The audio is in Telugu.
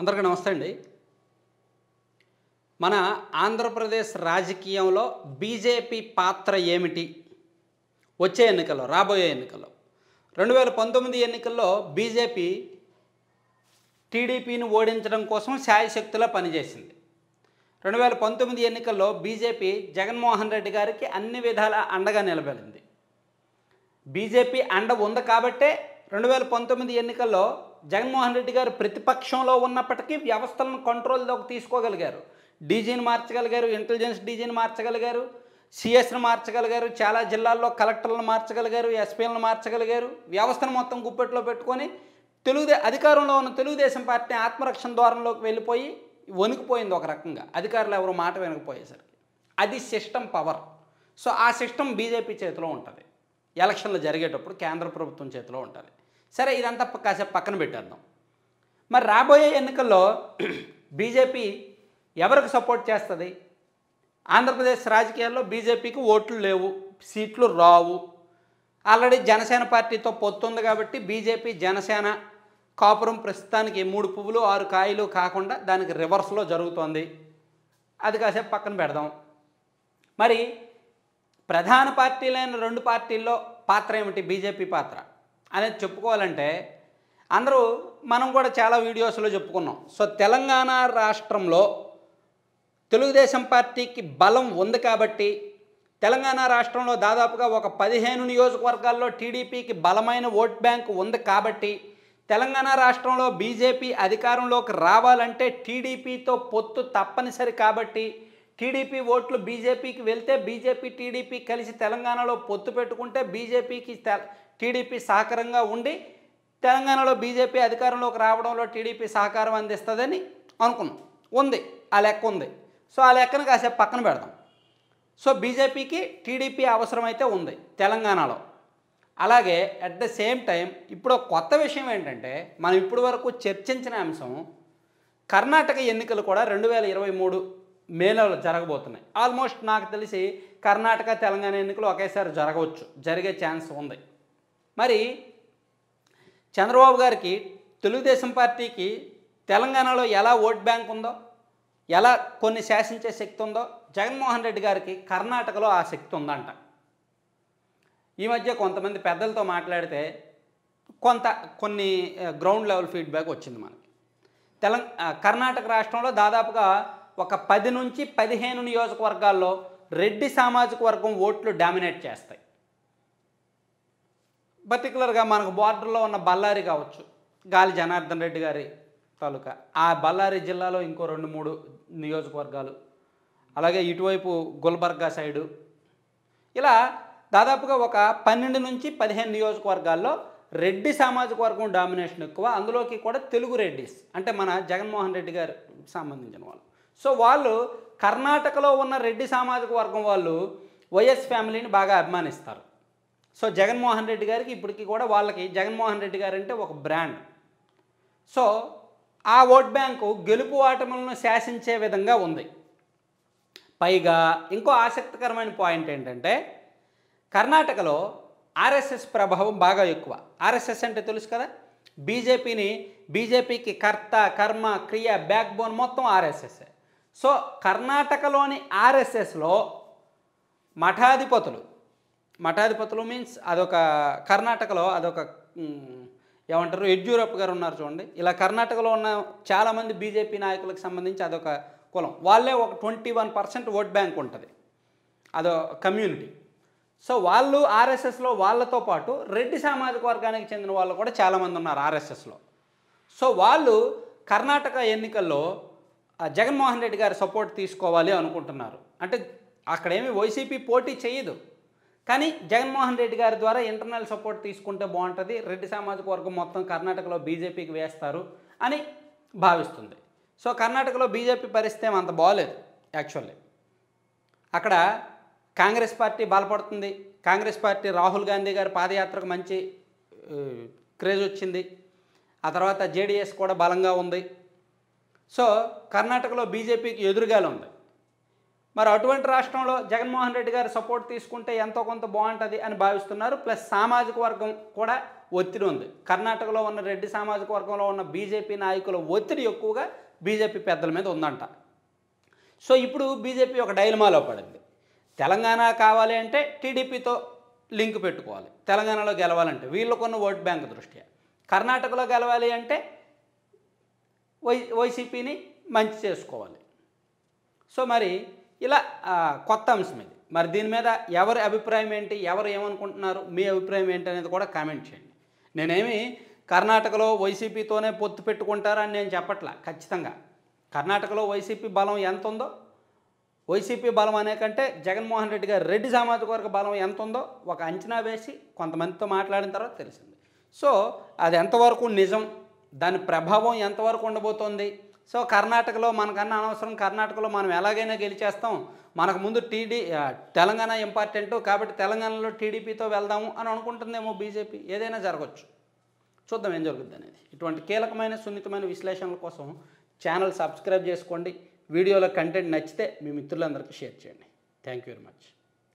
అందరికీ నమస్తే అండి మన ఆంధ్రప్రదేశ్ రాజకీయంలో బీజేపీ పాత్ర ఏమిటి వచ్చే ఎన్నికల్లో రాబోయే ఎన్నికల్లో రెండు వేల పంతొమ్మిది ఎన్నికల్లో బీజేపీ టీడీపీని ఓడించడం కోసం శాయశక్తిలా పనిచేసింది రెండు వేల పంతొమ్మిది ఎన్నికల్లో బీజేపీ జగన్మోహన్ రెడ్డి గారికి అన్ని విధాల అండగా నిలబడింది బీజేపీ అండ ఉంది కాబట్టే రెండు వేల పంతొమ్మిది ఎన్నికల్లో జగన్మోహన్ రెడ్డి గారు ప్రతిపక్షంలో ఉన్నప్పటికీ వ్యవస్థలను కంట్రోల్లోకి తీసుకోగలిగారు డీజీని మార్చగలిగారు ఇంటెలిజెన్స్ డీజీని మార్చగలిగారు సిఎస్ను మార్చగలిగారు చాలా జిల్లాల్లో కలెక్టర్లను మార్చగలిగారు ఎస్పీలను మార్చగలిగారు వ్యవస్థను మొత్తం గుప్పెట్లో పెట్టుకొని తెలుగుదే అధికారంలో ఉన్న తెలుగుదేశం పార్టీ ఆత్మరక్షణ ద్వారంలోకి వెళ్ళిపోయి వణికిపోయింది ఒక రకంగా అధికారులు ఎవరు మాట వినకపోయేసరికి అది సిస్టమ్ పవర్ సో ఆ సిస్టమ్ బీజేపీ చేతిలో ఉంటుంది ఎలక్షన్లు జరిగేటప్పుడు కేంద్ర ప్రభుత్వం చేతిలో ఉంటుంది సరే ఇదంతా కాసేపు పక్కన పెట్టేద్దాం మరి రాబోయే ఎన్నికల్లో బీజేపీ ఎవరికి సపోర్ట్ చేస్తుంది ఆంధ్రప్రదేశ్ రాజకీయాల్లో బీజేపీకి ఓట్లు లేవు సీట్లు రావు ఆల్రెడీ జనసేన పార్టీతో పొత్తుంది కాబట్టి బీజేపీ జనసేన కాపురం ప్రస్తుతానికి మూడు పువ్వులు ఆరు కాయలు కాకుండా దానికి రివర్స్లో జరుగుతోంది అది కాసేపు పక్కన పెడదాం మరి ప్రధాన పార్టీలైన రెండు పార్టీల్లో పాత్ర ఏమిటి బీజేపీ పాత్ర అనేది చెప్పుకోవాలంటే అందరూ మనం కూడా చాలా వీడియోస్లో చెప్పుకున్నాం సో తెలంగాణ రాష్ట్రంలో తెలుగుదేశం పార్టీకి బలం ఉంది కాబట్టి తెలంగాణ రాష్ట్రంలో దాదాపుగా ఒక పదిహేను నియోజకవర్గాల్లో టీడీపీకి బలమైన ఓట్ బ్యాంక్ ఉంది కాబట్టి తెలంగాణ రాష్ట్రంలో బీజేపీ అధికారంలోకి రావాలంటే టీడీపీతో పొత్తు తప్పనిసరి కాబట్టి టీడీపీ ఓట్లు బీజేపీకి వెళ్తే బీజేపీ టీడీపీ కలిసి తెలంగాణలో పొత్తు పెట్టుకుంటే బీజేపీకి టీడీపీ సహకారంగా ఉండి తెలంగాణలో బీజేపీ అధికారంలోకి రావడంలో టీడీపీ సహకారం అందిస్తుందని అనుకున్నాం ఉంది ఆ లెక్క ఉంది సో ఆ లెక్కను కాసేపు పక్కన పెడదాం సో బీజేపీకి టీడీపీ అవసరమైతే ఉంది తెలంగాణలో అలాగే అట్ ద సేమ్ టైం ఇప్పుడు కొత్త విషయం ఏంటంటే మనం ఇప్పటి వరకు చర్చించిన అంశం కర్ణాటక ఎన్నికలు కూడా రెండు వేల ఇరవై మూడు మేలో జరగబోతున్నాయి ఆల్మోస్ట్ నాకు తెలిసి కర్ణాటక తెలంగాణ ఎన్నికలు ఒకేసారి జరగవచ్చు జరిగే ఛాన్స్ ఉంది మరి చంద్రబాబు గారికి తెలుగుదేశం పార్టీకి తెలంగాణలో ఎలా ఓట్ బ్యాంక్ ఉందో ఎలా కొన్ని శాసించే శక్తి ఉందో జగన్మోహన్ రెడ్డి గారికి కర్ణాటకలో ఆ శక్తి ఉందంట ఈ మధ్య కొంతమంది పెద్దలతో మాట్లాడితే కొంత కొన్ని గ్రౌండ్ లెవెల్ ఫీడ్బ్యాక్ వచ్చింది మనకి తెలంగా కర్ణాటక రాష్ట్రంలో దాదాపుగా ఒక పది నుంచి పదిహేను నియోజకవర్గాల్లో రెడ్డి సామాజిక వర్గం ఓట్లు డామినేట్ చేస్తాయి పర్టికులర్గా మనకు బార్డర్లో ఉన్న బళ్ళారి కావచ్చు గాలి జనార్దన్ రెడ్డి గారి తాలూకా ఆ బళ్ళారి జిల్లాలో ఇంకో రెండు మూడు నియోజకవర్గాలు అలాగే ఇటువైపు గుల్బర్గా సైడు ఇలా దాదాపుగా ఒక పన్నెండు నుంచి పదిహేను నియోజకవర్గాల్లో రెడ్డి సామాజిక వర్గం డామినేషన్ ఎక్కువ అందులోకి కూడా తెలుగు రెడ్డిస్ అంటే మన జగన్మోహన్ రెడ్డి గారు సంబంధించిన వాళ్ళు సో వాళ్ళు కర్ణాటకలో ఉన్న రెడ్డి సామాజిక వర్గం వాళ్ళు వైఎస్ ఫ్యామిలీని బాగా అభిమానిస్తారు సో జగన్మోహన్ రెడ్డి గారికి ఇప్పటికి కూడా వాళ్ళకి జగన్మోహన్ రెడ్డి గారు అంటే ఒక బ్రాండ్ సో ఆ ఓట్ బ్యాంకు గెలుపు ఆటములను శాసించే విధంగా ఉంది పైగా ఇంకో ఆసక్తికరమైన పాయింట్ ఏంటంటే కర్ణాటకలో ఆర్ఎస్ఎస్ ప్రభావం బాగా ఎక్కువ ఆర్ఎస్ఎస్ అంటే తెలుసు కదా బీజేపీని బీజేపీకి కర్త కర్మ క్రియ బ్యాక్ బోన్ మొత్తం ఆర్ఎస్ఎస్ఏ సో కర్ణాటకలోని ఆర్ఎస్ఎస్లో మఠాధిపతులు మఠాధిపతులు మీన్స్ అదొక కర్ణాటకలో అదొక ఏమంటారు యడ్యూరప్ప గారు ఉన్నారు చూడండి ఇలా కర్ణాటకలో ఉన్న చాలామంది బీజేపీ నాయకులకు సంబంధించి అదొక కులం వాళ్ళే ఒక twenty one percent vote bank ఉంటుంది అదో కమ్యూనిటీ సో వాళ్ళు ఆర్ఎస్ఎస్లో వాళ్ళతో పాటు రెడ్డి సామాజిక వర్గానికి చెందిన వాళ్ళు కూడా చాలామంది ఉన్నారు ఆర్ఎస్ఎస్లో సో వాళ్ళు కర్ణాటక ఎన్నికల్లో జగన్మోహన్ రెడ్డి గారి సపోర్ట్ తీసుకోవాలి అనుకుంటున్నారు అంటే అక్కడేమి వైసీపీ పోటీ చేయదు కానీ జగన్మోహన్ రెడ్డి గారి ద్వారా ఇంటర్నల్ సపోర్ట్ తీసుకుంటే బాగుంటుంది రెడ్డి సామాజిక వర్గం మొత్తం కర్ణాటకలో బీజేపీకి వేస్తారు అని భావిస్తుంది సో కర్ణాటకలో బీజేపీ పరిస్థితి అంత బాగాలేదు యాక్చువల్లీ అక్కడ కాంగ్రెస్ పార్టీ బలపడుతుంది కాంగ్రెస్ పార్టీ రాహుల్ గాంధీ గారి పాదయాత్రకు మంచి క్రేజ్ వచ్చింది ఆ తర్వాత జేడీఎస్ కూడా బలంగా ఉంది సో కర్ణాటకలో బీజేపీకి ఎదురుగాలు ఉంది మరి అటువంటి రాష్ట్రంలో జగన్మోహన్ రెడ్డి గారు సపోర్ట్ తీసుకుంటే ఎంతో కొంత బాగుంటుంది అని భావిస్తున్నారు ప్లస్ సామాజిక వర్గం కూడా ఒత్తిడి ఉంది కర్ణాటకలో ఉన్న రెడ్డి సామాజిక వర్గంలో ఉన్న బీజేపీ నాయకుల ఒత్తిడి ఎక్కువగా బీజేపీ పెద్దల మీద ఉందంట సో ఇప్పుడు బీజేపీ ఒక డైలమాలో పడింది తెలంగాణ కావాలి అంటే టీడీపీతో లింక్ పెట్టుకోవాలి తెలంగాణలో గెలవాలంటే వీళ్ళకున్న ఓట్ బ్యాంక్ దృష్ట్యా కర్ణాటకలో గెలవాలి అంటే వై వైసీపీని మంచి చేసుకోవాలి సో మరి ఇలా కొత్త అంశం ఇది మరి దీని మీద ఎవరి అభిప్రాయం ఏంటి ఎవరు ఏమనుకుంటున్నారు మీ అభిప్రాయం ఏంటి అనేది కూడా కామెంట్ చేయండి నేనేమి కర్ణాటకలో వైసీపీతోనే పొత్తు పెట్టుకుంటారని నేను చెప్పట్లా ఖచ్చితంగా కర్ణాటకలో వైసీపీ బలం ఎంత ఉందో వైసీపీ బలం అనే కంటే జగన్మోహన్ రెడ్డి గారి రెడ్డి సామాజిక వర్గ బలం ఎంత ఉందో ఒక అంచనా వేసి కొంతమందితో మాట్లాడిన తర్వాత తెలిసింది సో అది ఎంతవరకు నిజం దాని ప్రభావం ఎంతవరకు ఉండబోతోంది సో కర్ణాటకలో మనకన్నా అనవసరం కర్ణాటకలో మనం ఎలాగైనా గెలిచేస్తాం మనకు ముందు టీడీ తెలంగాణ ఇంపార్టెంటు కాబట్టి తెలంగాణలో టీడీపీతో వెళ్దాము అని అనుకుంటుందేమో బీజేపీ ఏదైనా జరగచ్చు చూద్దాం ఏం జరుగుద్ది అనేది ఇటువంటి కీలకమైన సున్నితమైన విశ్లేషణల కోసం ఛానల్ సబ్స్క్రైబ్ చేసుకోండి వీడియోలో కంటెంట్ నచ్చితే మీ మిత్రులందరికీ షేర్ చేయండి థ్యాంక్ యూ వెరీ మచ్